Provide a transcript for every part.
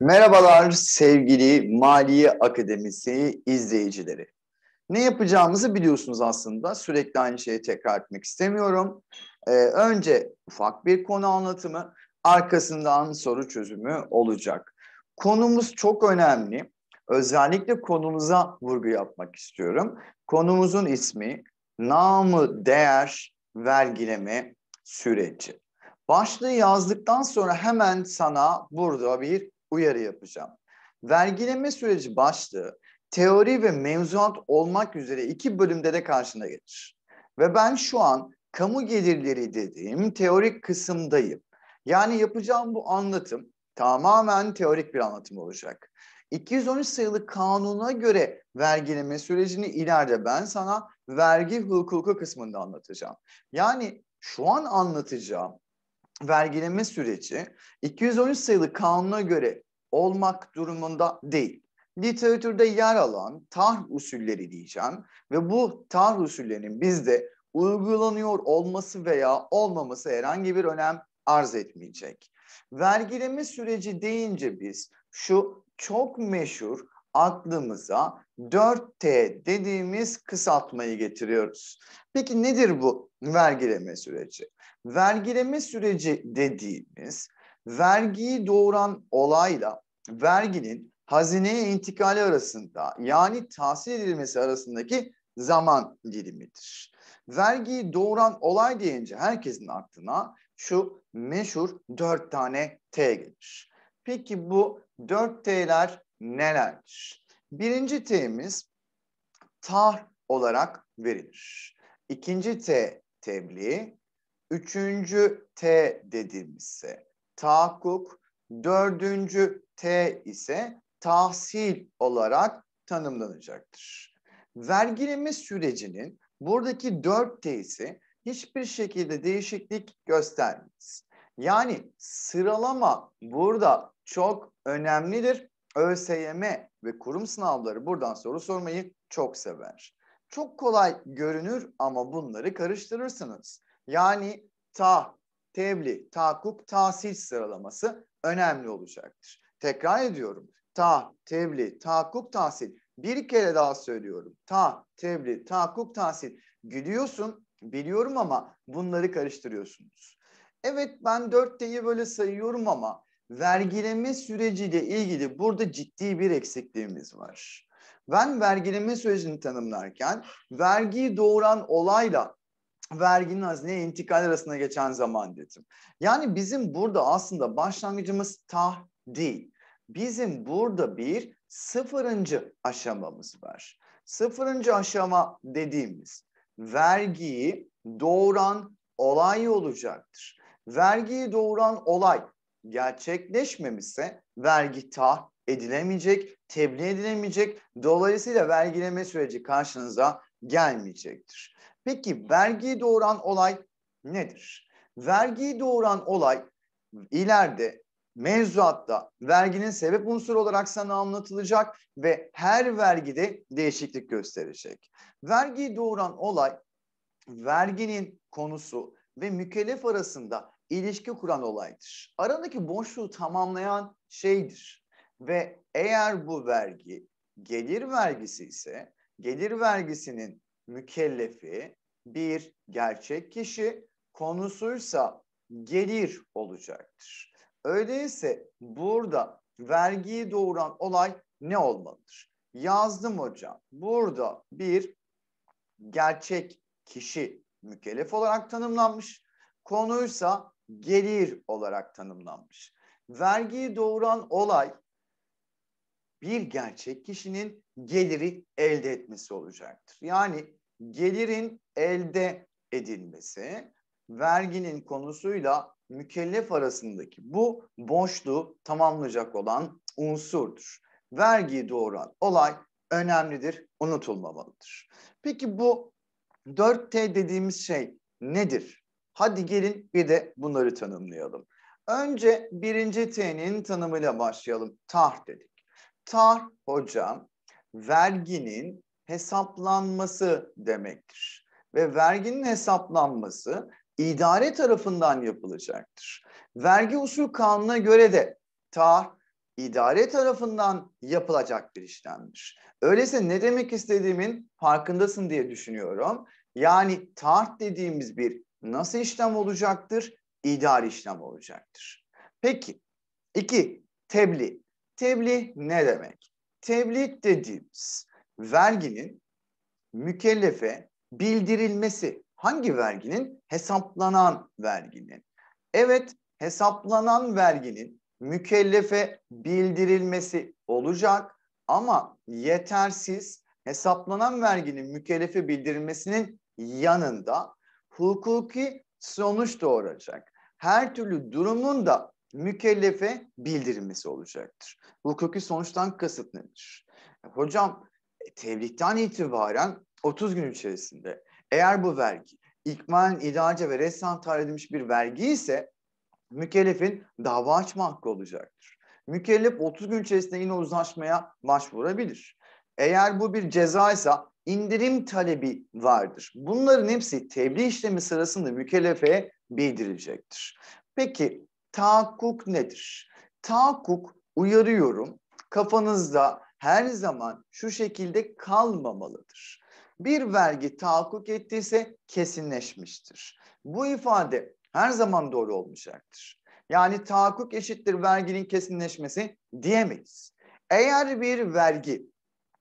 Merhabalar sevgili Maliye Akademisi izleyicileri. Ne yapacağımızı biliyorsunuz aslında. Sürekli aynı şeyi tekrar etmek istemiyorum. Ee, önce ufak bir konu anlatımı, arkasından soru çözümü olacak. Konumuz çok önemli. Özellikle konumuza vurgu yapmak istiyorum. Konumuzun ismi namı değer vergileme süreci. Başlığı yazdıktan sonra hemen sana burada bir uyarı yapacağım. Vergileme süreci başlığı teori ve mevzuat olmak üzere iki bölümde de karşına gelir. Ve ben şu an kamu gelirleri dediğim teorik kısımdayım. Yani yapacağım bu anlatım tamamen teorik bir anlatım olacak. 213 sayılı kanuna göre vergileme sürecini ileride ben sana vergi hukuku kısmında anlatacağım. Yani şu an anlatacağım vergileme süreci 213 sayılı kanuna göre olmak durumunda değil. Literatürde yer alan tarh usulleri diyeceğim ve bu tarh usullerinin bizde uygulanıyor olması veya olmaması herhangi bir önem arz etmeyecek. Vergileme süreci deyince biz şu çok meşhur aklımıza 4T dediğimiz kısaltmayı getiriyoruz. Peki nedir bu vergileme süreci? vergileme süreci dediğimiz vergiyi doğuran olayla verginin hazineye intikali arasında yani tahsil edilmesi arasındaki zaman dilimidir. Vergiyi doğuran olay deyince herkesin aklına şu meşhur dört tane T gelir. Peki bu dört T'ler nelerdir? Birinci T'miz tar olarak verilir. İkinci T tebliğ, Üçüncü T dediğimizse tahakkuk, dördüncü T ise tahsil olarak tanımlanacaktır. Vergileme sürecinin buradaki dört T ise hiçbir şekilde değişiklik göstermez. Yani sıralama burada çok önemlidir. ÖSYM ve kurum sınavları buradan soru sormayı çok sever. Çok kolay görünür ama bunları karıştırırsınız. Yani ta, tebli takup, tahsil sıralaması önemli olacaktır. Tekrar ediyorum. Ta, tebli takup, tahsil. Bir kere daha söylüyorum. Ta, tebli takup, tahsil. Gülüyorsun, biliyorum ama bunları karıştırıyorsunuz. Evet ben dörtteyi böyle sayıyorum ama vergileme süreciyle ilgili burada ciddi bir eksikliğimiz var. Ben vergileme sürecini tanımlarken vergiyi doğuran olayla verginin hazineye intikal arasında geçen zaman dedim. Yani bizim burada aslında başlangıcımız tah değil. Bizim burada bir sıfırıncı aşamamız var. Sıfırıncı aşama dediğimiz vergiyi doğuran olay olacaktır. Vergiyi doğuran olay gerçekleşmemişse vergi tah edilemeyecek, tebliğ edilemeyecek. Dolayısıyla vergileme süreci karşınıza gelmeyecektir. Peki vergiyi doğuran olay nedir? Vergiyi doğuran olay ileride mevzuatta verginin sebep unsuru olarak sana anlatılacak ve her vergide değişiklik gösterecek. Vergiyi doğuran olay verginin konusu ve mükellef arasında ilişki kuran olaydır. Aradaki boşluğu tamamlayan şeydir. Ve eğer bu vergi gelir vergisi ise gelir vergisinin mükellefi bir gerçek kişi konusuysa gelir olacaktır. Öyleyse burada vergiyi doğuran olay ne olmalıdır? Yazdım hocam. Burada bir gerçek kişi mükellef olarak tanımlanmış. Konuysa gelir olarak tanımlanmış. Vergiyi doğuran olay bir gerçek kişinin geliri elde etmesi olacaktır. Yani gelirin elde edilmesi verginin konusuyla mükellef arasındaki bu boşluğu tamamlayacak olan unsurdur. Vergiyi doğuran olay önemlidir, unutulmamalıdır. Peki bu 4T dediğimiz şey nedir? Hadi gelin bir de bunları tanımlayalım. Önce birinci T'nin tanımıyla başlayalım. Tah dedik. Tah hocam verginin hesaplanması demektir. Ve verginin hesaplanması idare tarafından yapılacaktır. Vergi usul kanuna göre de tar idare tarafından yapılacak bir işlemdir. Öyleyse ne demek istediğimin farkındasın diye düşünüyorum. Yani tart dediğimiz bir nasıl işlem olacaktır? İdari işlem olacaktır. Peki, iki, tebliğ. Tebliğ ne demek? Tebliğ dediğimiz verginin mükellefe bildirilmesi. Hangi verginin? Hesaplanan verginin. Evet, hesaplanan verginin mükellefe bildirilmesi olacak ama yetersiz hesaplanan verginin mükellefe bildirilmesinin yanında hukuki sonuç doğuracak. Her türlü durumun da mükellefe bildirilmesi olacaktır. Hukuki sonuçtan kasıt nedir? Hocam tevlikten itibaren 30 gün içerisinde eğer bu vergi ikmal, idace ve resmen tarih edilmiş bir vergi ise mükellefin dava açma hakkı olacaktır. Mükellef 30 gün içerisinde yine uzlaşmaya başvurabilir. Eğer bu bir ceza ise indirim talebi vardır. Bunların hepsi tebliğ işlemi sırasında mükellefe bildirilecektir. Peki tahakkuk nedir? Tahakkuk uyarıyorum kafanızda her zaman şu şekilde kalmamalıdır. Bir vergi tahakkuk ettiyse kesinleşmiştir. Bu ifade her zaman doğru olmayacaktır. Yani tahakkuk eşittir verginin kesinleşmesi diyemeyiz. Eğer bir vergi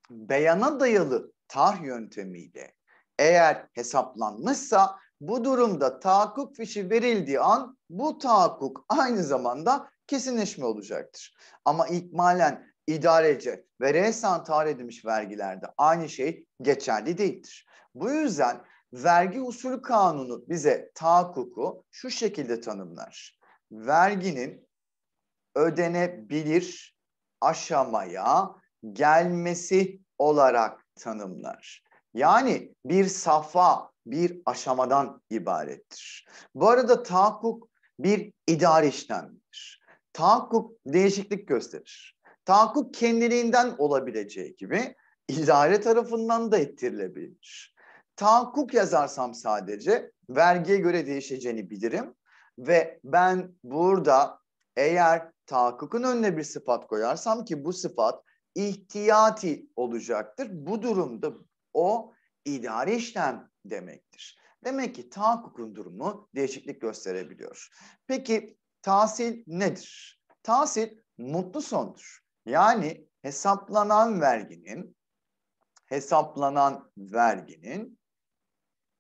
beyana dayalı tarh yöntemiyle eğer hesaplanmışsa bu durumda tahakkuk fişi verildiği an bu tahakkuk aynı zamanda kesinleşme olacaktır. Ama ikmalen idareci ve resen tahrir edilmiş vergilerde aynı şey geçerli değildir. Bu yüzden vergi usulü kanunu bize tahakkuku şu şekilde tanımlar. Verginin ödenebilir aşamaya gelmesi olarak tanımlar. Yani bir safa, bir aşamadan ibarettir. Bu arada tahakkuk bir idari işlemdir. Tahakkuk değişiklik gösterir tahakkuk kendiliğinden olabileceği gibi idare tarafından da ettirilebilir. Tahakkuk yazarsam sadece vergiye göre değişeceğini bilirim ve ben burada eğer tahakkukun önüne bir sıfat koyarsam ki bu sıfat ihtiyati olacaktır. Bu durumda o idari işlem demektir. Demek ki tahakkukun durumu değişiklik gösterebiliyor. Peki tahsil nedir? Tahsil mutlu sondur. Yani hesaplanan verginin hesaplanan verginin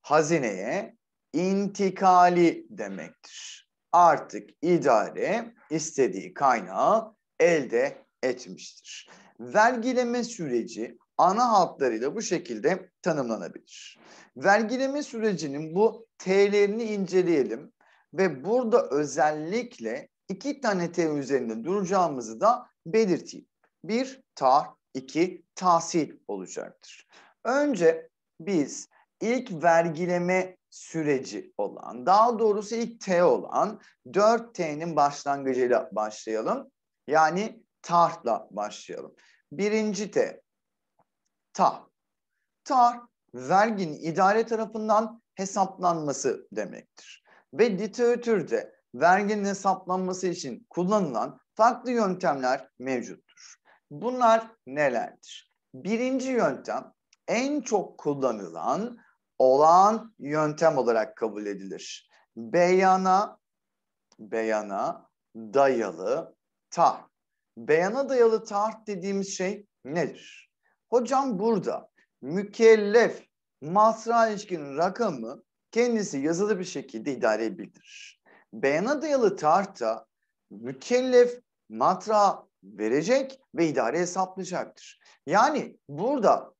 hazineye intikali demektir. Artık idare istediği kaynağı elde etmiştir. Vergileme süreci ana hatlarıyla bu şekilde tanımlanabilir. Vergileme sürecinin bu T'lerini inceleyelim ve burada özellikle iki tane T üzerinde duracağımızı da belirteyim. Bir tar, iki tahsil olacaktır. Önce biz ilk vergileme süreci olan, daha doğrusu ilk T olan 4T'nin başlangıcıyla başlayalım. Yani tahtla başlayalım. Birinci T, tar. Tar, verginin idare tarafından hesaplanması demektir. Ve literatürde verginin hesaplanması için kullanılan farklı yöntemler mevcuttur. Bunlar nelerdir? Birinci yöntem en çok kullanılan olağan yöntem olarak kabul edilir. Beyana beyana dayalı tarh. Beyana dayalı tarh dediğimiz şey nedir? Hocam burada mükellef masra ilişkin rakamı kendisi yazılı bir şekilde idare edebilir. Beyana dayalı tarhta mükellef matra verecek ve idare hesaplayacaktır. Yani burada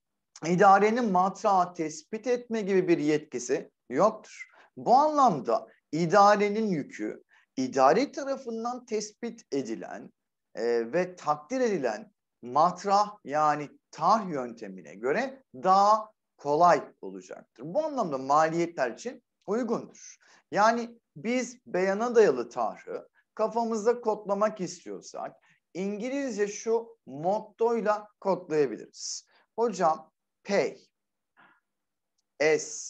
idarenin matra tespit etme gibi bir yetkisi yoktur. Bu anlamda idarenin yükü idare tarafından tespit edilen e, ve takdir edilen matrah yani tah yöntemine göre daha kolay olacaktır. Bu anlamda maliyetler için uygundur. Yani biz beyana dayalı tarhı kafamızda kodlamak istiyorsak İngilizce şu mottoyla kodlayabiliriz. Hocam pay, S,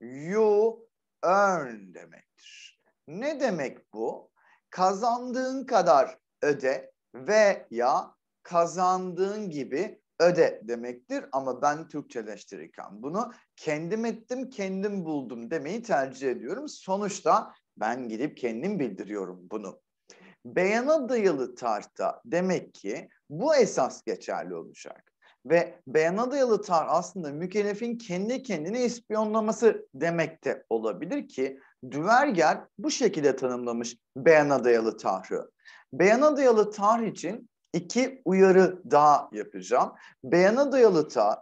you earn demektir. Ne demek bu? Kazandığın kadar öde veya kazandığın gibi öde demektir ama ben Türkçeleştirirken bunu kendim ettim kendim buldum demeyi tercih ediyorum. Sonuçta ben gidip kendim bildiriyorum bunu. Beyana dayalı tartta demek ki bu esas geçerli olacak. Ve beyana dayalı tar aslında mükellefin kendi kendini ispiyonlaması demek de olabilir ki Düverger bu şekilde tanımlamış beyana dayalı tarhı. Beyana dayalı tarih için iki uyarı daha yapacağım. Beyana dayalı tarih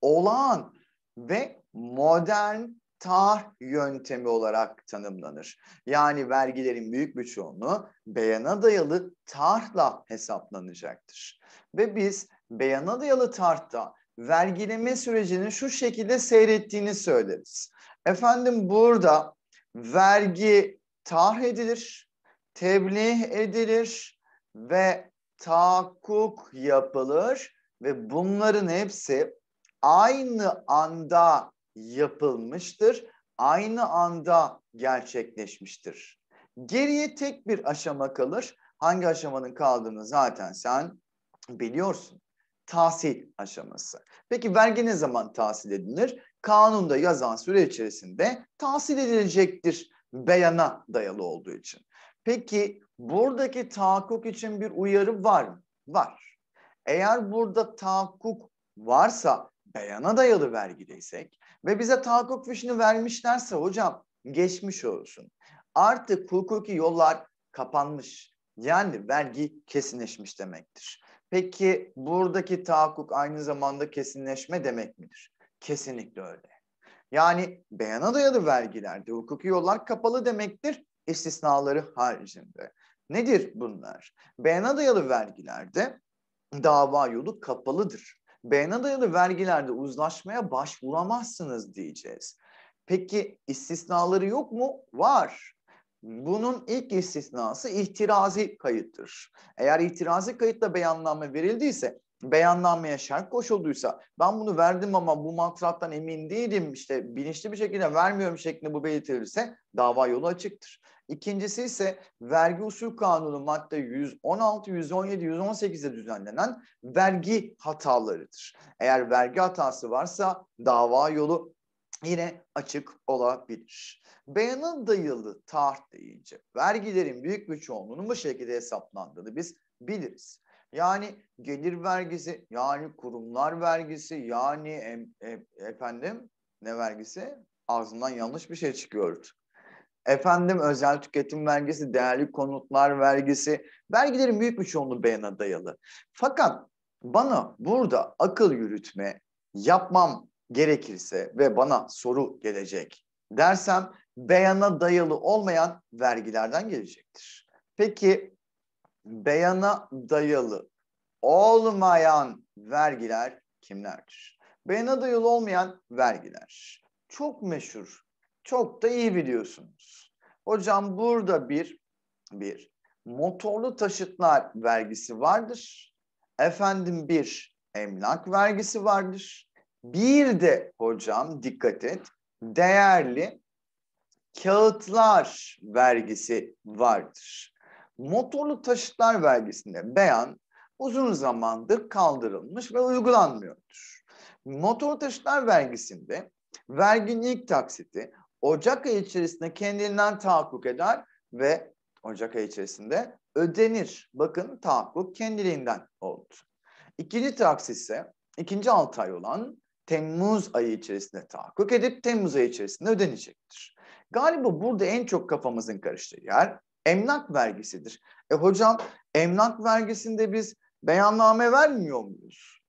olağan ve modern tarih yöntemi olarak tanımlanır. Yani vergilerin büyük bir çoğunluğu beyana dayalı tarihla hesaplanacaktır. Ve biz beyana dayalı tarihta vergileme sürecinin şu şekilde seyrettiğini söyleriz. Efendim burada vergi tarih edilir, tebliğ edilir ve tahakkuk yapılır ve bunların hepsi aynı anda yapılmıştır. Aynı anda gerçekleşmiştir. Geriye tek bir aşama kalır. Hangi aşamanın kaldığını zaten sen biliyorsun. Tahsil aşaması. Peki vergi ne zaman tahsil edilir? Kanunda yazan süre içerisinde tahsil edilecektir beyana dayalı olduğu için. Peki buradaki tahakkuk için bir uyarı var mı? Var. Eğer burada tahakkuk varsa beyana dayalı vergideysek ve bize tahakkuk fişini vermişlerse hocam geçmiş olsun. Artık hukuki yollar kapanmış. Yani vergi kesinleşmiş demektir. Peki buradaki tahakkuk aynı zamanda kesinleşme demek midir? Kesinlikle öyle. Yani beyana dayalı vergilerde hukuki yollar kapalı demektir istisnaları haricinde. Nedir bunlar? Beyana dayalı vergilerde dava yolu kapalıdır. Beyan dayalı vergilerde uzlaşmaya başvuramazsınız diyeceğiz. Peki istisnaları yok mu? Var. Bunun ilk istisnası ihtirazi kayıttır. Eğer itirazi kayıtla beyanname verildiyse beyannameye şart koşulduysa ben bunu verdim ama bu maksattan emin değilim işte bilinçli bir şekilde vermiyorum şeklinde bu belirtilirse dava yolu açıktır. İkincisi ise vergi usul kanunu madde 116, 117, 118'de düzenlenen vergi hatalarıdır. Eğer vergi hatası varsa dava yolu yine açık olabilir. Beyanın dayalı taht deyince vergilerin büyük bir çoğunluğunun bu şekilde hesaplandığını biz biliriz. Yani gelir vergisi, yani kurumlar vergisi, yani e, e, efendim ne vergisi? Ağzımdan yanlış bir şey çıkıyordu. Efendim özel tüketim vergisi, değerli konutlar vergisi, vergilerin büyük bir çoğunluğu beyana dayalı. Fakat bana burada akıl yürütme yapmam gerekirse ve bana soru gelecek dersem beyana dayalı olmayan vergilerden gelecektir. Peki beyana dayalı olmayan vergiler kimlerdir? Beyana dayalı olmayan vergiler. Çok meşhur çok da iyi biliyorsunuz. Hocam burada bir, bir motorlu taşıtlar vergisi vardır. Efendim bir emlak vergisi vardır. Bir de hocam dikkat et değerli kağıtlar vergisi vardır. Motorlu taşıtlar vergisinde beyan uzun zamandır kaldırılmış ve uygulanmıyordur. Motorlu taşıtlar vergisinde verginin ilk taksiti Ocak ayı içerisinde kendinden tahakkuk eder ve Ocak ayı içerisinde ödenir. Bakın tahakkuk kendiliğinden oldu. İkinci taksis ise ikinci altı ay olan Temmuz ayı içerisinde tahakkuk edip Temmuz ayı içerisinde ödenecektir. Galiba burada en çok kafamızın karıştığı yer emlak vergisidir. E hocam emlak vergisinde biz beyanname vermiyor muyuz?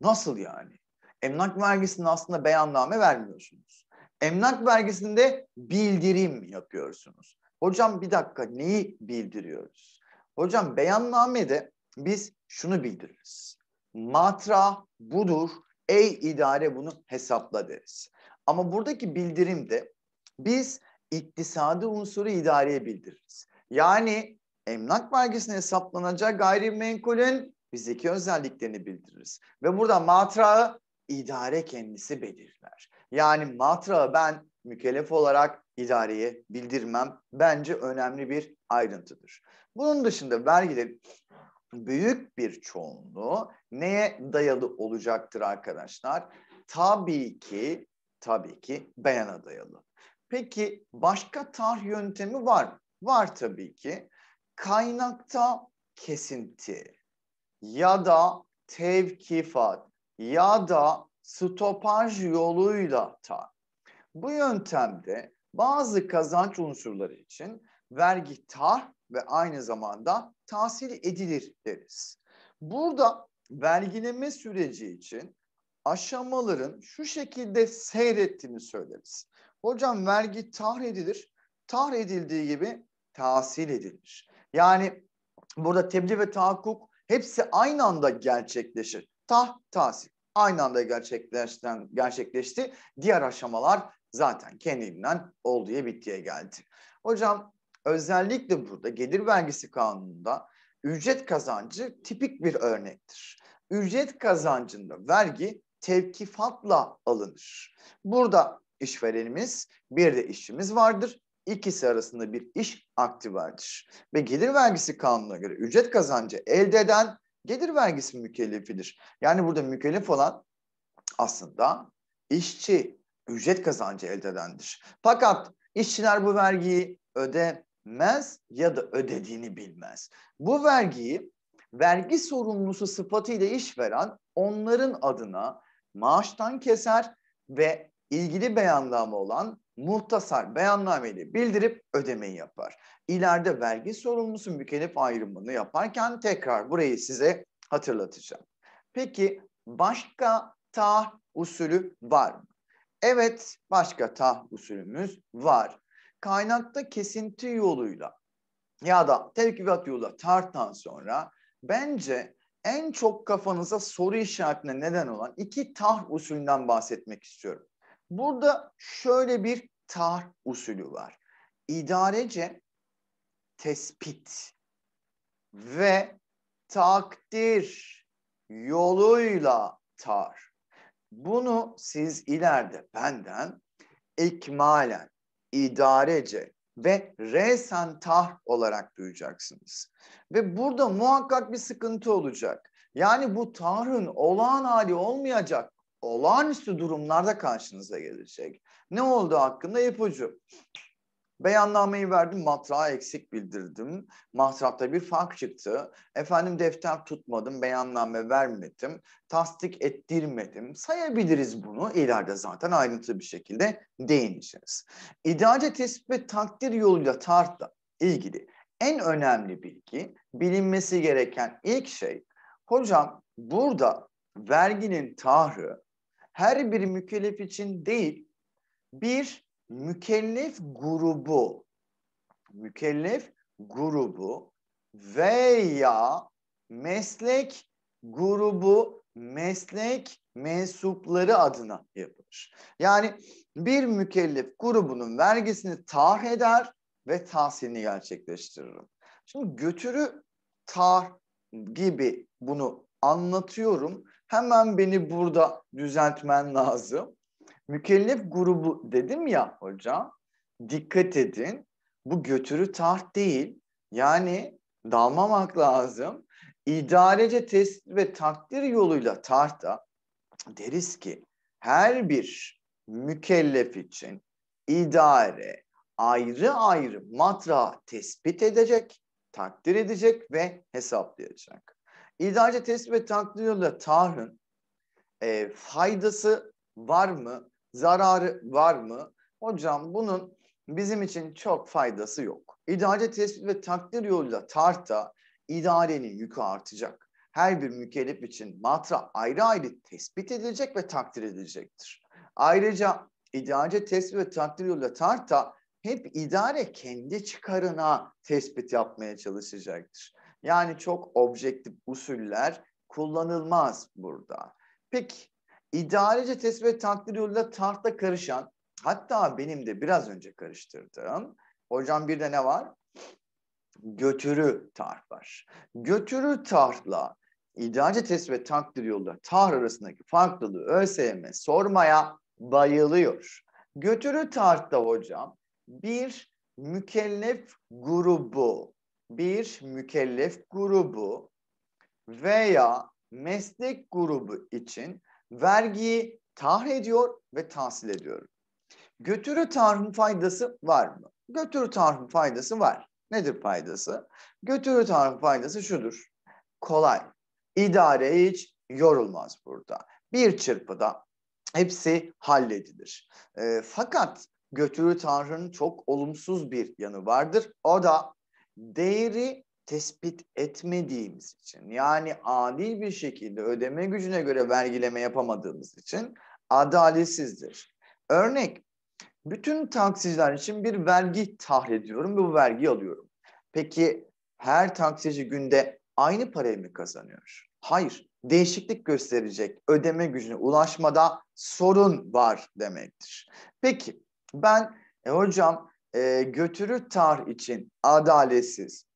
Nasıl yani? Emlak vergisinde aslında beyanname vermiyorsunuz. Emlak vergisinde bildirim yapıyorsunuz. Hocam bir dakika neyi bildiriyoruz? Hocam beyannamede biz şunu bildiririz. Matra budur, ey idare bunu hesapla deriz. Ama buradaki bildirimde biz iktisadi unsuru idareye bildiririz. Yani emlak vergisine hesaplanacak gayrimenkulün bizdeki özelliklerini bildiririz. Ve burada matrağı idare kendisi belirler. Yani matrağı ben mükellef olarak idareye bildirmem bence önemli bir ayrıntıdır. Bunun dışında vergilerin büyük bir çoğunluğu neye dayalı olacaktır arkadaşlar? Tabii ki, tabii ki beyana dayalı. Peki başka tarih yöntemi var mı? Var tabii ki. Kaynakta kesinti ya da tevkifat ya da stopaj yoluyla ta. Bu yöntemde bazı kazanç unsurları için vergi tah ve aynı zamanda tahsil edilir deriz. Burada vergileme süreci için aşamaların şu şekilde seyrettiğini söyleriz. Hocam vergi tahrir edilir. Tahrir edildiği gibi tahsil edilir. Yani burada tebliğ ve tahakkuk hepsi aynı anda gerçekleşir. Tah, tahsil aynı anda gerçekleşten, gerçekleşti. Diğer aşamalar zaten kendiliğinden olduğu bittiye geldi. Hocam özellikle burada gelir vergisi kanununda ücret kazancı tipik bir örnektir. Ücret kazancında vergi tevkifatla alınır. Burada işverenimiz bir de işçimiz vardır. İkisi arasında bir iş akti vardır. Ve gelir vergisi kanununa göre ücret kazancı elde eden gelir vergisi mükellefidir. Yani burada mükellef olan aslında işçi ücret kazancı elde edendir. Fakat işçiler bu vergiyi ödemez ya da ödediğini bilmez. Bu vergiyi vergi sorumlusu sıfatıyla işveren onların adına maaştan keser ve ilgili beyanname olan muhtasar beyannameyle bildirip ödemeyi yapar. İleride vergi sorumlusu mükellef ayrımını yaparken tekrar burayı size hatırlatacağım. Peki başka tah usulü var mı? Evet başka tah usulümüz var. Kaynakta kesinti yoluyla ya da tevkibat yoluyla tarttan sonra bence en çok kafanıza soru işaretine neden olan iki tah usulünden bahsetmek istiyorum. Burada şöyle bir tar usulü var. İdarece tespit ve takdir yoluyla tar. Bunu siz ileride benden ikmalen, idarece ve resen tah olarak duyacaksınız. Ve burada muhakkak bir sıkıntı olacak. Yani bu tahrın olağan hali olmayacak, olağanüstü durumlarda karşınıza gelecek. Ne oldu hakkında ipucu. Beyannameyi verdim, matrağı eksik bildirdim. Matrapta bir fark çıktı. Efendim defter tutmadım, beyanname vermedim, tasdik ettirmedim. Sayabiliriz bunu. İleride zaten ayrıntılı bir şekilde değineceğiz. İdarece tespit ve takdir yoluyla tartla ilgili en önemli bilgi, bilinmesi gereken ilk şey, hocam burada verginin tahrı her bir mükellef için değil, bir mükellef grubu mükellef grubu veya meslek grubu meslek mensupları adına yapılır. Yani bir mükellef grubunun vergisini tah eder ve tahsilini gerçekleştiririm. Şimdi götürü tah gibi bunu anlatıyorum. Hemen beni burada düzeltmen lazım. Mükellef grubu dedim ya hocam. Dikkat edin. Bu götürü taht değil. Yani dalmamak lazım. İdarece test ve takdir yoluyla tahta deriz ki her bir mükellef için idare ayrı ayrı matra tespit edecek, takdir edecek ve hesaplayacak. İdarece tespit ve takdir yoluyla tahrın e, faydası var mı? zararı var mı? Hocam bunun bizim için çok faydası yok. İdarece tespit ve takdir yoluyla tarta idarenin yükü artacak. Her bir mükellef için matra ayrı ayrı tespit edilecek ve takdir edilecektir. Ayrıca idare tespit ve takdir yoluyla tarta hep idare kendi çıkarına tespit yapmaya çalışacaktır. Yani çok objektif usuller kullanılmaz burada. Peki idarece tespit ve takdir yoluyla tartla karışan, hatta benim de biraz önce karıştırdığım, hocam bir de ne var? Götürü tarh var. Götürü tarhla idarece tespit ve takdir yoluyla tarh arasındaki farklılığı ÖSYM sormaya bayılıyor. Götürü tartta hocam bir mükellef grubu, bir mükellef grubu veya meslek grubu için vergiyi tahrir ediyor ve tahsil ediyorum. Götürü tarhım faydası var mı? Götürü tarhım faydası var. Nedir faydası? Götürü tarhım faydası şudur. Kolay. İdare hiç yorulmaz burada. Bir çırpıda hepsi halledilir. E, fakat götürü tarhının çok olumsuz bir yanı vardır. O da değeri tespit etmediğimiz için yani adil bir şekilde ödeme gücüne göre vergileme yapamadığımız için adaletsizdir. Örnek bütün taksiciler için bir vergi tahlil ediyorum ve bu vergi alıyorum. Peki her taksici günde aynı parayı mı kazanıyor? Hayır. Değişiklik gösterecek ödeme gücüne ulaşmada sorun var demektir. Peki ben e, hocam e, götürü tar için adaletsiz,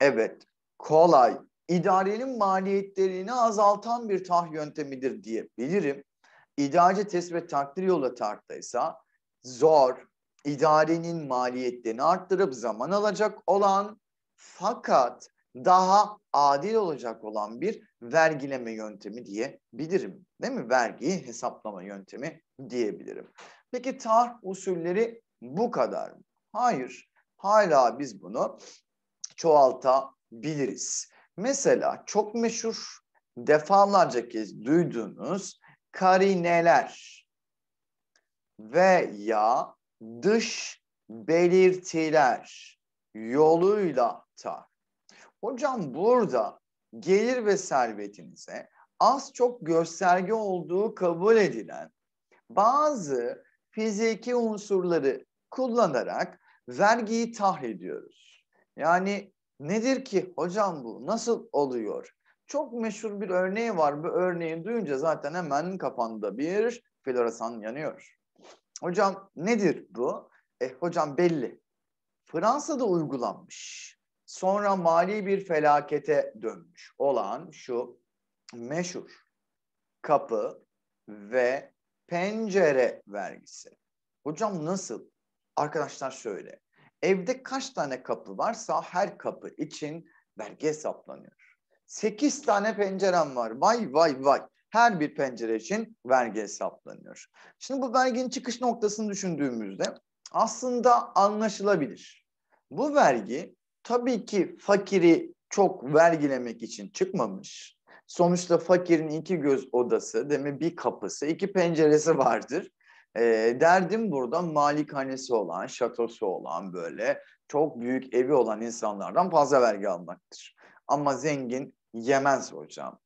Evet, kolay, idarenin maliyetlerini azaltan bir tah yöntemidir diyebilirim. İdareci test ve takdir yolu tarttaysa zor, idarenin maliyetlerini arttırıp zaman alacak olan fakat daha adil olacak olan bir vergileme yöntemi diyebilirim. Değil mi? Vergiyi hesaplama yöntemi diyebilirim. Peki tarih usulleri bu kadar mı? Hayır. Hala biz bunu çoğaltabiliriz. Mesela çok meşhur defalarca kez duyduğunuz karineler veya dış belirtiler yoluyla da. Hocam burada gelir ve servetinize az çok gösterge olduğu kabul edilen bazı fiziki unsurları kullanarak vergiyi tahrediyoruz. Yani nedir ki hocam bu? Nasıl oluyor? Çok meşhur bir örneği var. Bu örneği duyunca zaten hemen kafanda bir floresan yanıyor. Hocam nedir bu? E hocam belli. Fransa'da uygulanmış. Sonra mali bir felakete dönmüş olan şu meşhur kapı ve pencere vergisi. Hocam nasıl? Arkadaşlar şöyle. Evde kaç tane kapı varsa her kapı için vergi hesaplanıyor. Sekiz tane pencerem var. Vay vay vay. Her bir pencere için vergi hesaplanıyor. Şimdi bu verginin çıkış noktasını düşündüğümüzde aslında anlaşılabilir. Bu vergi tabii ki fakiri çok vergilemek için çıkmamış. Sonuçta fakirin iki göz odası, değil mi? Bir kapısı, iki penceresi vardır. E, derdim burada malikanesi olan, şatosu olan böyle çok büyük evi olan insanlardan fazla vergi almaktır. Ama zengin yemez hocam.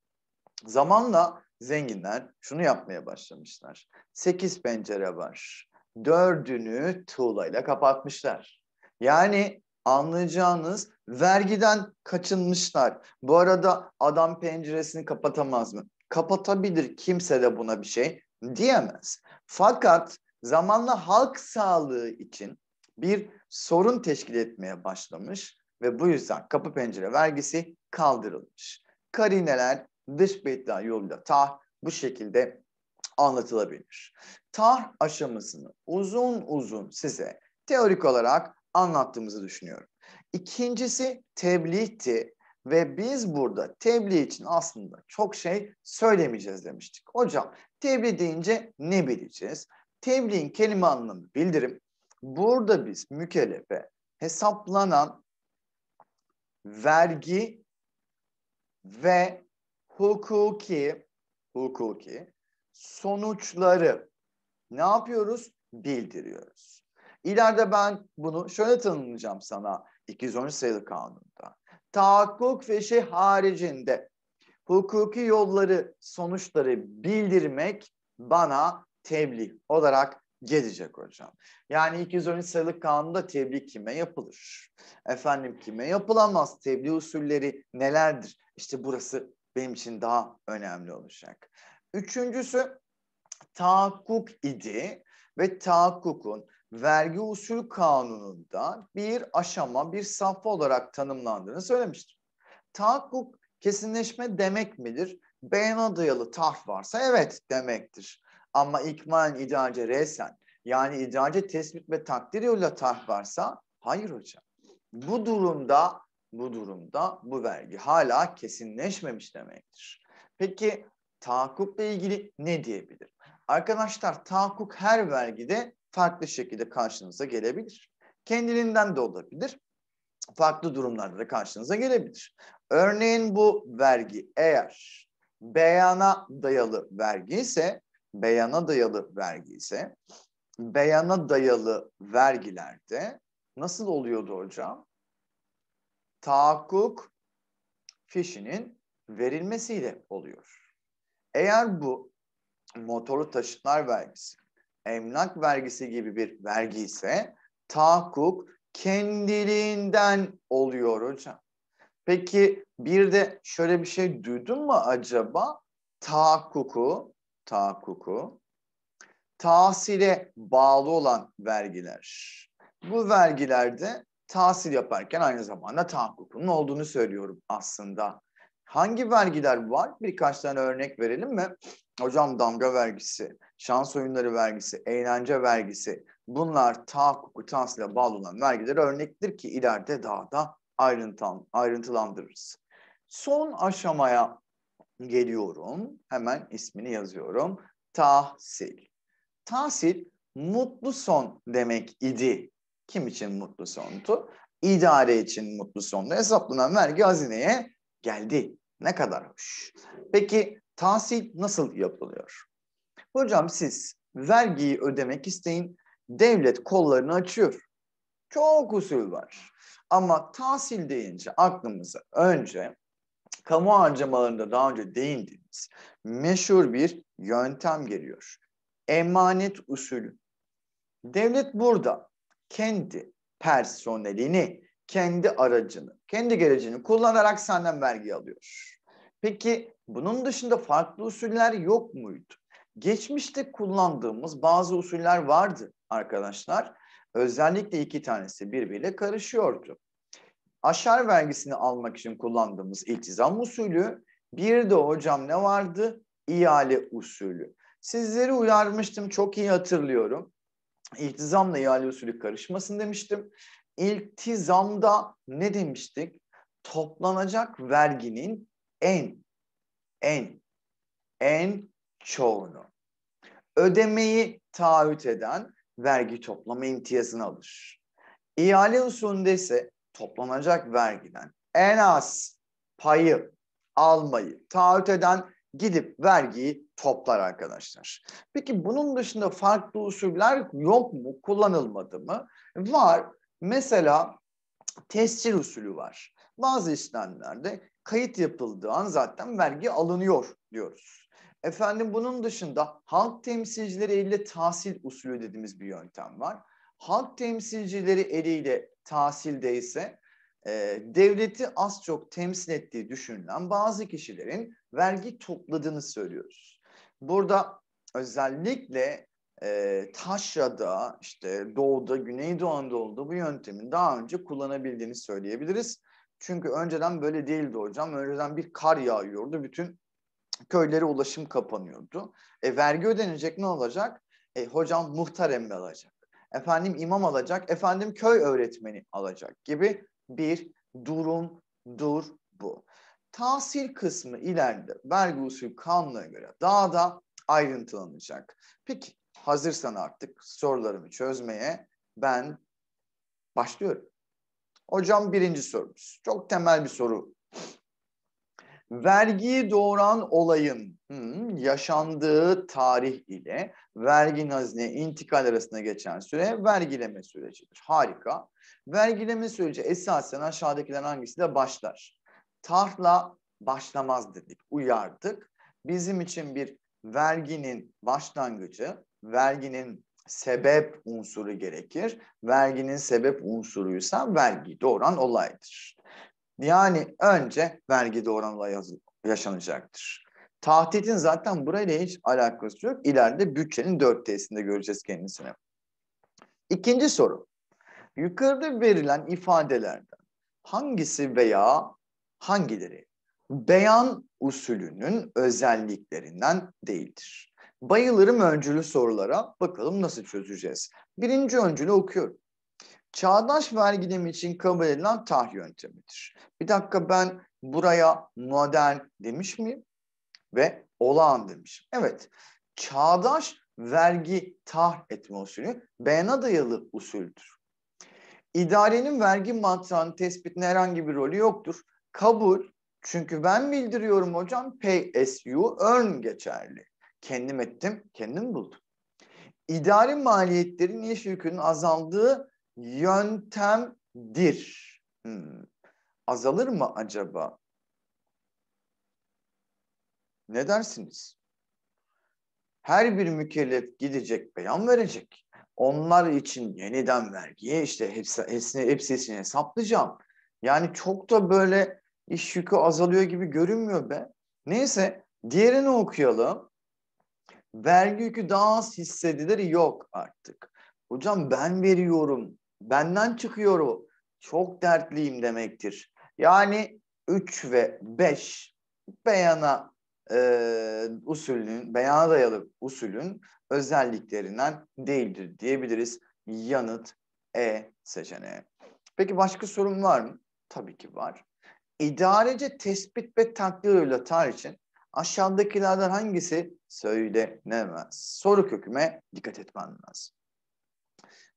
Zamanla zenginler şunu yapmaya başlamışlar. Sekiz pencere var. Dördünü tuğlayla kapatmışlar. Yani anlayacağınız vergiden kaçınmışlar. Bu arada adam penceresini kapatamaz mı? Kapatabilir kimse de buna bir şey diyemez. Fakat zamanla halk sağlığı için bir sorun teşkil etmeye başlamış ve bu yüzden kapı pencere vergisi kaldırılmış. Karineler dış beyitler yoluyla tah bu şekilde anlatılabilir. Tah aşamasını uzun uzun size teorik olarak anlattığımızı düşünüyorum. İkincisi tebliğti. Ve biz burada tebliğ için aslında çok şey söylemeyeceğiz demiştik. Hocam tebliğ deyince ne bileceğiz? Tebliğin kelime anlamı bildirim. Burada biz mükellefe hesaplanan vergi ve hukuki hukuki sonuçları ne yapıyoruz? Bildiriyoruz. İleride ben bunu şöyle tanımlayacağım sana 213 sayılı kanunda tahakkuk ve şey haricinde hukuki yolları, sonuçları bildirmek bana tebliğ olarak gelecek hocam. Yani 213 sayılı kanunda tebliğ kime yapılır? Efendim kime yapılamaz? Tebliğ usulleri nelerdir? İşte burası benim için daha önemli olacak. Üçüncüsü tahakkuk idi ve tahakkukun vergi usulü kanununda bir aşama, bir safha olarak tanımlandığını söylemiştir. Tahakkuk kesinleşme demek midir? Beyana dayalı taht varsa evet demektir. Ama ikmalen idace resen yani idace tespit ve takdir yoluyla taht varsa hayır hocam. Bu durumda bu durumda bu vergi hala kesinleşmemiş demektir. Peki tahakkukla ilgili ne diyebilirim? Arkadaşlar tahakkuk her vergide farklı şekilde karşınıza gelebilir. Kendiliğinden de olabilir. Farklı durumlarda da karşınıza gelebilir. Örneğin bu vergi eğer beyana dayalı vergi ise beyana dayalı vergi ise beyana dayalı vergilerde nasıl oluyordu hocam? Tahakkuk fişinin verilmesiyle oluyor. Eğer bu motorlu taşıtlar vergisi emlak vergisi gibi bir vergi ise tahakkuk kendiliğinden oluyor hocam. Peki bir de şöyle bir şey duydun mu acaba? Tahakkuku, tahakkuku, tahsile bağlı olan vergiler. Bu vergilerde tahsil yaparken aynı zamanda tahakkukunun olduğunu söylüyorum aslında. Hangi vergiler var? Birkaç tane örnek verelim mi? Hocam damga vergisi, şans oyunları vergisi, eğlence vergisi bunlar ta hukuku bağlı olan vergiler örnektir ki ileride daha da ayrıntan, ayrıntılandırırız. Son aşamaya geliyorum. Hemen ismini yazıyorum. Tahsil. Tahsil mutlu son demek idi. Kim için mutlu sondu? İdare için mutlu sondu. Hesaplanan vergi hazineye geldi. Ne kadar hoş. Peki tahsil nasıl yapılıyor? Hocam siz vergiyi ödemek isteyin, devlet kollarını açıyor. Çok usul var. Ama tahsil deyince aklımıza önce kamu harcamalarında daha önce değindiğimiz meşhur bir yöntem geliyor. Emanet usulü. Devlet burada kendi personelini, kendi aracını, kendi gerecini kullanarak senden vergi alıyor. Peki bunun dışında farklı usuller yok muydu? Geçmişte kullandığımız bazı usuller vardı arkadaşlar. Özellikle iki tanesi birbiriyle karışıyordu. Aşar vergisini almak için kullandığımız iltizam usulü, bir de hocam ne vardı? İhale usulü. Sizleri uyarmıştım, çok iyi hatırlıyorum. İltizamla ihale usulü karışmasın demiştim. İltizamda ne demiştik? Toplanacak verginin en, en, en çoğunu. Ödemeyi taahhüt eden vergi toplama imtiyazını alır. İhale usulünde ise toplanacak vergiden en az payı almayı taahhüt eden gidip vergiyi toplar arkadaşlar. Peki bunun dışında farklı usuller yok mu? Kullanılmadı mı? Var. Mesela tescil usulü var. Bazı işlemlerde kayıt yapıldığı an zaten vergi alınıyor diyoruz. Efendim bunun dışında halk temsilcileri eliyle tahsil usulü dediğimiz bir yöntem var. Halk temsilcileri eliyle tahsilde ise e, devleti az çok temsil ettiği düşünülen bazı kişilerin vergi topladığını söylüyoruz. Burada özellikle e, taşrada, işte doğuda, güneydoğu Anadolu'da bu yöntemin daha önce kullanabildiğini söyleyebiliriz. Çünkü önceden böyle değildi hocam. Önceden bir kar yağıyordu. Bütün köylere ulaşım kapanıyordu. E, vergi ödenecek ne olacak? E, hocam muhtar emmi alacak. Efendim imam alacak. Efendim köy öğretmeni alacak gibi bir durum dur bu. Tahsil kısmı ileride vergi usulü kanununa göre daha da ayrıntılanacak. Peki hazırsan artık sorularımı çözmeye ben başlıyorum. Hocam birinci sorumuz. Çok temel bir soru Vergiyi doğuran olayın hmm, yaşandığı tarih ile vergi hazine intikal arasında geçen süre vergileme sürecidir. Harika. Vergileme süreci esasen aşağıdakilerden hangisi de başlar? Tahtla başlamaz dedik, uyardık. Bizim için bir verginin başlangıcı, verginin sebep unsuru gerekir. Verginin sebep unsuruysa vergi doğuran olaydır. Yani önce vergi oranla yaşanacaktır. Tahtitin zaten burayla hiç alakası yok. İleride bütçenin dörttesinde göreceğiz kendisini. İkinci soru. Yukarıda verilen ifadelerden hangisi veya hangileri beyan usulünün özelliklerinden değildir? Bayılırım öncülü sorulara. Bakalım nasıl çözeceğiz. Birinci öncülü okuyorum çağdaş vergi için kabul edilen tarih yöntemidir. Bir dakika ben buraya modern demiş miyim? Ve olağan demiş. Evet, çağdaş vergi tah etme usulü beyana dayalı usuldür. İdarenin vergi mantığının tespitine herhangi bir rolü yoktur. Kabul, çünkü ben bildiriyorum hocam, pay as you earn geçerli. Kendim ettim, kendim buldum. İdari maliyetlerin iş yükünün azaldığı yöntemdir. Hmm. Azalır mı acaba? Ne dersiniz? Her bir mükellef gidecek beyan verecek. Onlar için yeniden vergiye işte hepsi, hepsini, hepsini hesaplayacağım. Yani çok da böyle iş yükü azalıyor gibi görünmüyor be. Neyse diğerini okuyalım. Vergi yükü daha az hissedilir yok artık. Hocam ben veriyorum benden çıkıyor o. Çok dertliyim demektir. Yani 3 ve 5 beyana e, usulünün, beyana dayalı usulün özelliklerinden değildir diyebiliriz. Yanıt E seçeneği. Peki başka sorun var mı? Tabii ki var. İdarece tespit ve takdir tar için aşağıdakilerden hangisi söylenemez? Soru köküme dikkat etmen lazım.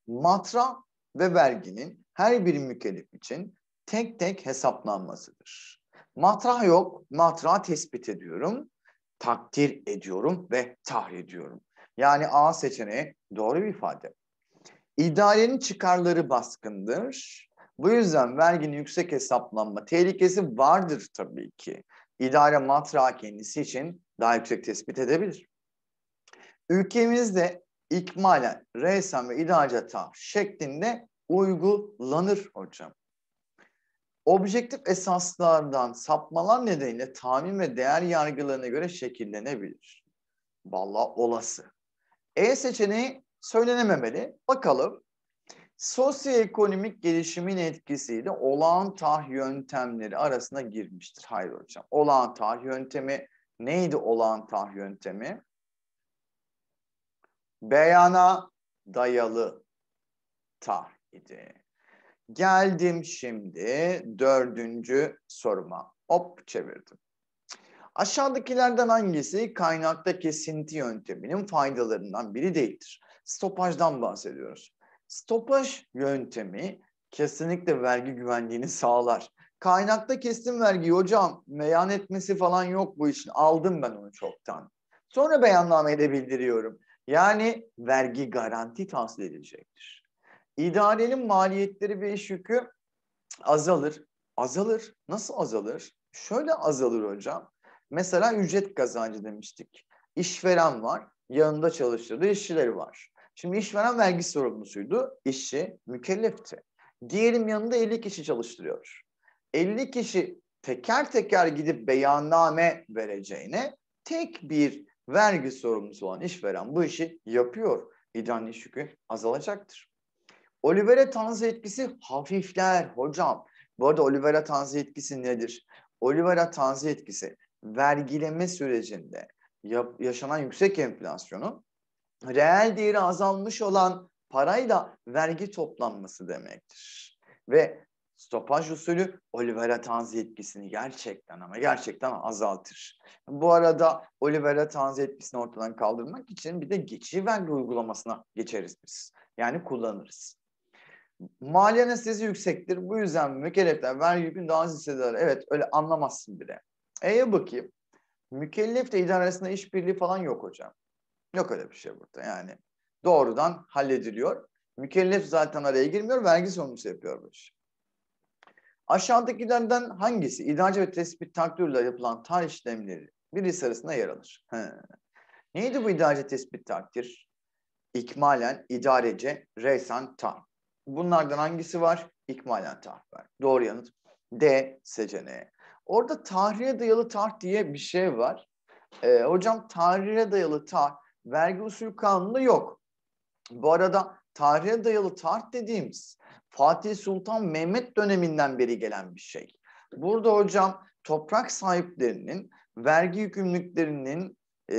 Matra ve verginin her bir mükellef için tek tek hesaplanmasıdır. Matrah yok, matrah tespit ediyorum, takdir ediyorum ve tahrir ediyorum. Yani A seçeneği doğru bir ifade. İdarenin çıkarları baskındır. Bu yüzden verginin yüksek hesaplanma tehlikesi vardır tabii ki. İdare matrah kendisi için daha yüksek tespit edebilir. Ülkemizde ikmalen, resen ve ihracata şeklinde uygulanır hocam. Objektif esaslardan sapmalar nedeniyle tahmin ve değer yargılarına göre şekillenebilir. Vallahi olası. E seçeneği söylenememeli. Bakalım sosyoekonomik gelişimin etkisiyle olağan tah yöntemleri arasına girmiştir. Hayır hocam. Olağan tah yöntemi neydi olağan tah yöntemi? beyana dayalı tarih Geldim şimdi dördüncü soruma. Hop çevirdim. Aşağıdakilerden hangisi kaynakta kesinti yönteminin faydalarından biri değildir? Stopajdan bahsediyoruz. Stopaj yöntemi kesinlikle vergi güvenliğini sağlar. Kaynakta kestim vergiyi hocam beyan etmesi falan yok bu işin. Aldım ben onu çoktan. Sonra beyannameyi de bildiriyorum. Yani vergi garanti tahsil edilecektir. İdarenin maliyetleri ve iş yükü azalır. Azalır. Nasıl azalır? Şöyle azalır hocam. Mesela ücret kazancı demiştik. İşveren var, yanında çalıştırdığı işçileri var. Şimdi işveren vergi sorumlusuydu, işçi mükellefti. Diyelim yanında 50 kişi çalıştırıyor. 50 kişi teker teker gidip beyanname vereceğine tek bir vergi sorumlusu olan işveren bu işi yapıyor. İdari iş yükü azalacaktır. Olivera tanzı etkisi hafifler hocam. Bu arada Olivera tanzı etkisi nedir? Olivera tanzı etkisi vergileme sürecinde yaşanan yüksek enflasyonu, reel değeri azalmış olan parayla vergi toplanması demektir. Ve stopaj usulü Olivera Tanzi etkisini gerçekten ama gerçekten azaltır. Bu arada Olivera Tanzi etkisini ortadan kaldırmak için bir de geçici vergi uygulamasına geçeriz biz. Yani kullanırız. Mali anestezi yüksektir. Bu yüzden mükellefler vergi yükünü daha az hissederler. Evet öyle anlamazsın bile. E'ye bakayım. Mükellefle idare arasında işbirliği falan yok hocam. Yok öyle bir şey burada yani. Doğrudan hallediliyor. Mükellef zaten araya girmiyor, vergi sorumlusu yapıyor bu iş. Aşağıdakilerden hangisi idace ve tespit takdirle yapılan tar işlemleri birisi arasında yer alır? He. Neydi bu idace tespit takdir? İkmalen, idarece, reysan, tar. Bunlardan hangisi var? İkmalen tar. var. Doğru yanıt D seçeneği. Orada tarihe dayalı tar diye bir şey var. Ee, hocam tarihe dayalı tar vergi usul kanunu yok. Bu arada tarihe dayalı tar dediğimiz Fatih Sultan Mehmet döneminden beri gelen bir şey. Burada hocam toprak sahiplerinin vergi yükümlülüklerinin e,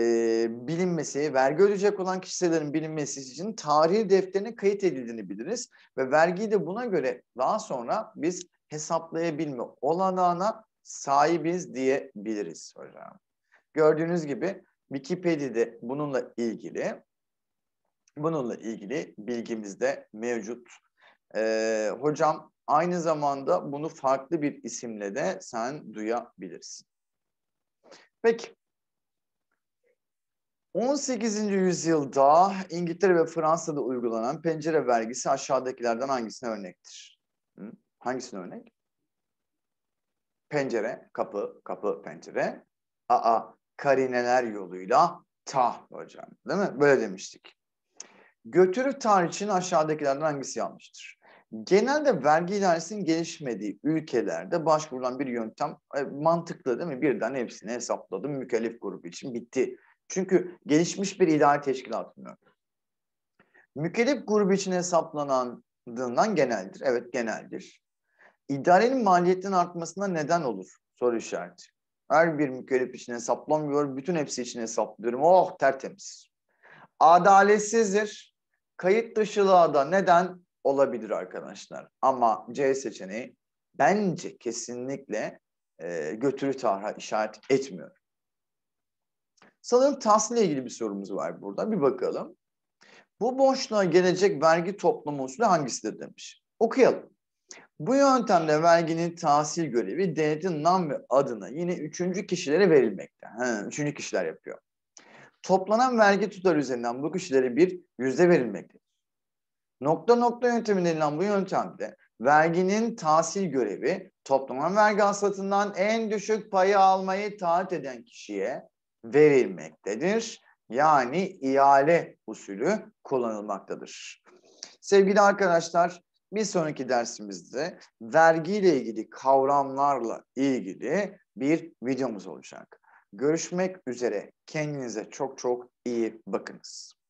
bilinmesi, vergi ödeyecek olan kişilerin bilinmesi için tarih defterine kayıt edildiğini biliriz. Ve vergiyi de buna göre daha sonra biz hesaplayabilme olanağına sahibiz diyebiliriz hocam. Gördüğünüz gibi Wikipedia'da bununla ilgili bununla ilgili bilgimiz de mevcut. Ee, hocam aynı zamanda bunu farklı bir isimle de sen duyabilirsin. Peki. 18. yüzyılda İngiltere ve Fransa'da uygulanan pencere vergisi aşağıdakilerden hangisine örnektir? Hangisine örnek? Pencere, kapı, kapı, pencere. Aa, karineler yoluyla tah hocam. Değil mi? Böyle demiştik. Götürü tarih için aşağıdakilerden hangisi yanlıştır? Genelde vergi idaresinin gelişmediği ülkelerde başvurulan bir yöntem e, mantıklı değil mi? Birden hepsini hesapladım mükellef grubu için bitti. Çünkü gelişmiş bir idare teşkilatını. Mükellef grubu için hesaplanandığından geneldir. Evet geneldir. İdarenin maliyetinin artmasına neden olur? Soru işareti. Her bir mükellef için hesaplanmıyor. Bütün hepsi için hesaplıyorum. Oh tertemiz. Adaletsizdir. Kayıt dışılığa da neden? olabilir arkadaşlar. Ama C seçeneği bence kesinlikle e, götürü tarha işaret etmiyor. Sanırım ile ilgili bir sorumuz var burada. Bir bakalım. Bu boşluğa gelecek vergi toplama usulü hangisidir demiş. Okuyalım. Bu yöntemle verginin tahsil görevi denetin nam ve adına yine üçüncü kişilere verilmekte. Ha, üçüncü kişiler yapıyor. Toplanan vergi tutar üzerinden bu kişilere bir yüzde verilmekte. Nokta nokta yöntemi denilen bu yöntemde verginin tahsil görevi toplanan vergi hasılatından en düşük payı almayı taahhüt eden kişiye verilmektedir. Yani ihale usulü kullanılmaktadır. Sevgili arkadaşlar, bir sonraki dersimizde vergiyle ilgili kavramlarla ilgili bir videomuz olacak. Görüşmek üzere. Kendinize çok çok iyi bakınız.